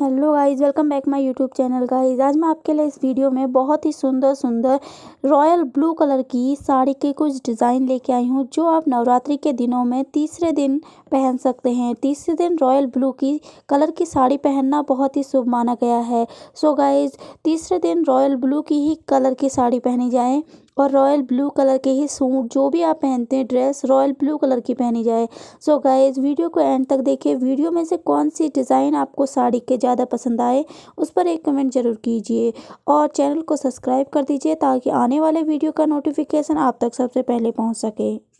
hello guys welcome back my YouTube channel guys आज मैं आपके लिए इस वीडियो में बहुत ही सुंदर सुंदर रॉयल ब्लू कलर की साड़ी के कुछ डिज़ाइन लेके आई हूँ जो आप नवरात्रि के दिनों में तीसरे दिन पहन सकते हैं तीसरे दिन रॉयल ब्लू की कलर की साड़ी पहनना बहुत ही शुभ माना गया है सो गाइज़ तीसरे दिन रॉयल ब्लू की ही कलर की साड़ी पहनी जाए और रॉयल ब्लू कलर के ही सूट जो भी आप पहनते हैं ड्रेस रॉयल ब्लू कलर की पहनी जाए सो so गाइज वीडियो को एंड तक देखिए वीडियो में से कौन सी डिज़ाइन आपको साड़ी के ज़्यादा पसंद आए उस पर एक कमेंट ज़रूर कीजिए और चैनल को सब्सक्राइब कर दीजिए ताकि आने वाले वीडियो का नोटिफिकेशन आप तक सबसे पहले पहुँच सके